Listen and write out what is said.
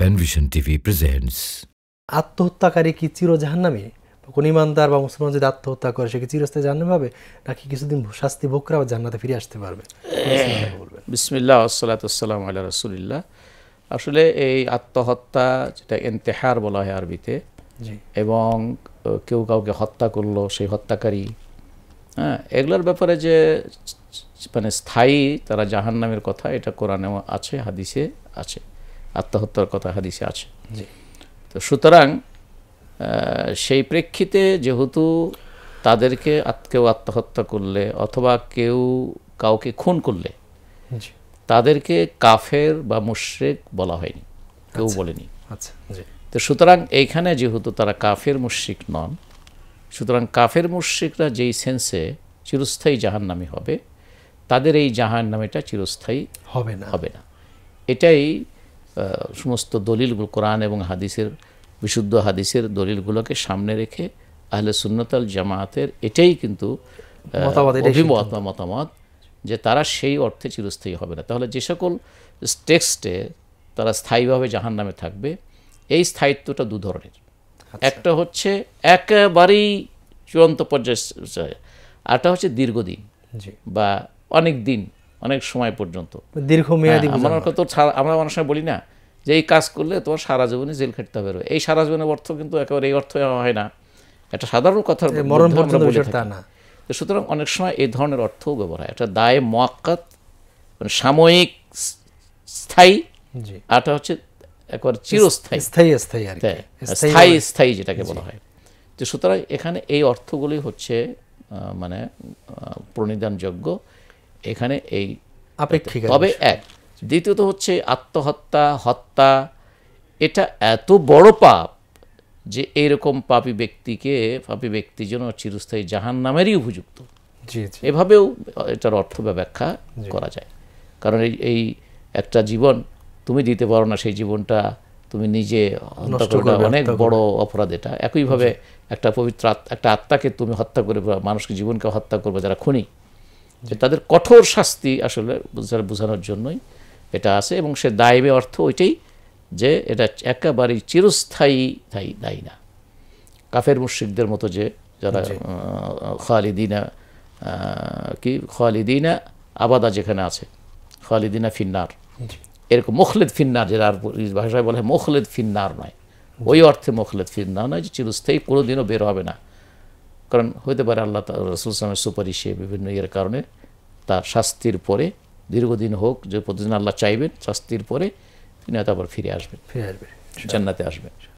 Panvision TV presents আত্মহত্যাকারী কি চির নামে কোন ইমানদার বা মুসলমান যদি আত্মহত্যা করে সে কি চিরস্থায়ী জাহান্নামে হবে নাকি কিছুদিন শাস্তি ভোগ করে আবার জান্নাতে ফিরে আসতে পারবে বিসমিল্লাহ আসসালাম আল্লাহ রসুলিল্লাহ আসলে এই আত্মহত্যা যেটা এন্তেহার বলা হয় আরবিতে এবং কেউ কাউকে হত্যা করলো সেই হত্যাকারী হ্যাঁ এগুলোর ব্যাপারে যে মানে স্থায়ী তারা জাহান্নামের কথা এটা কোরআনে আছে হাদিসে আছে আত্মহত্যার কথা হাদিসে আছে তো সুতরাং সেই প্রেক্ষিতে যেহেতু তাদেরকে কেউ আত্মহত্যা করলে অথবা কেউ কাউকে খুন করলে তাদেরকে কাফের বা মুশ্রেক বলা হয়নি কেউ আচ্ছা। বলেনি আচ্ছা তো সুতরাং এইখানে যেহেতু তারা কাফের মুশ্রিক নন সুতরাং কাফের মুশ্রিকরা যেই সেন্সে চিরস্থায়ী নামে হবে তাদের এই নামেটা চিরস্থায়ী হবে না হবে না এটাই সমস্ত দলিলগুলো কোরআন এবং হাদিসের বিশুদ্ধ হাদিসের দলিলগুলোকে সামনে রেখে আহলে সুন্নতাল জামায়াতের এটাই কিন্তু অভিমত মতামত যে তারা সেই অর্থে চিরস্থায়ী হবে না তাহলে যে সকল টেক্সটে তারা স্থায়ীভাবে জাহান নামে থাকবে এই স্থায়িত্বটা দু ধরনের আচ্ছা। একটা হচ্ছে একেবারেই চূড়ান্ত পর্যায়ে আরটা হচ্ছে দীর্ঘদিন বা অনেক দিন অনেক সময় পর্যন্ত দীর্ঘমেয়াদী হ্যাঁ, আমার কথা আমরা অনেক সময় বলি না যে এই কাজ করলে তোমার সারা জীবনে জেল খেটতে হবে এই সারা জীবনের অর্থ কিন্তু একেবারে এই অর্থ হয় না একটা সাধারণ কথার মরণ পর্যন্ত বিষয়টা না সুতরাং অনেক সময় এই ধরনের অর্থও ব্যবহার হয় একটা দায় মোয়াক্কাত মানে সাময়িক স্থায়ী আর একটা হচ্ছে একবার চিরস্থায়ী স্থায়ী স্থায়ী হ্যাঁ, স্থায়ী মানে- স্থায়ী যেটাকে বলা হয় তো সুতরাং এখানে এই অর্থগুলি হচ্ছে মানে প্রণিধানযোগ্য এখানে এই আপেক্ষিক তবে এক দ্বিতীয়ত হচ্ছে আত্মহত্যা হত্যা এটা এত বড় পাপ যে এইরকম পাপি ব্যক্তিকে পাপি ব্যক্তি যেন চিরস্থায়ী জাহান নামেরই উপযুক্ত এভাবেও এটার অর্থ ব্যাখ্যা করা যায় কারণ এই এই একটা জীবন তুমি দিতে পারো না সেই জীবনটা তুমি নিজে অনেক বড় অপরাধ এটা একইভাবে একটা পবিত্র একটা আত্মাকে তুমি হত্যা করে মানুষকে জীবনকে হত্যা করবে যারা খুনি যে তাদের কঠোর শাস্তি আসলে বোঝানোর জন্যই এটা আছে এবং সে দায়বে অর্থ ওইটাই যে এটা একেবারেই চিরস্থায়ী দায়ী দায়ী না কাফের মুশ্রিকদের মতো যে যারা খালিদিনা কি খালিদিনা আবাদা যেখানে আছে খালিদিনা ফিন্নার এরকম মোখলেদ ফিন্নার যেটা আর ভাষায় বলে মোখলেদ ফিন্নার নয় ওই অর্থে মোখলেদ ফিন্নার নয় যে চিরস্থায়ী কোনোদিনও বের হবে না কারণ হতে পারে আল্লাহ রসুল ইসলামের সুপারিশে বিভিন্ন ইয়ের কারণে তার শাস্তির পরে দীর্ঘদিন হোক যে প্রতিদিন আল্লাহ চাইবেন শাস্তির পরে তিনি হয়তো আবার ফিরে আসবেন ফিরে আসবেন জান্নাতে আসবেন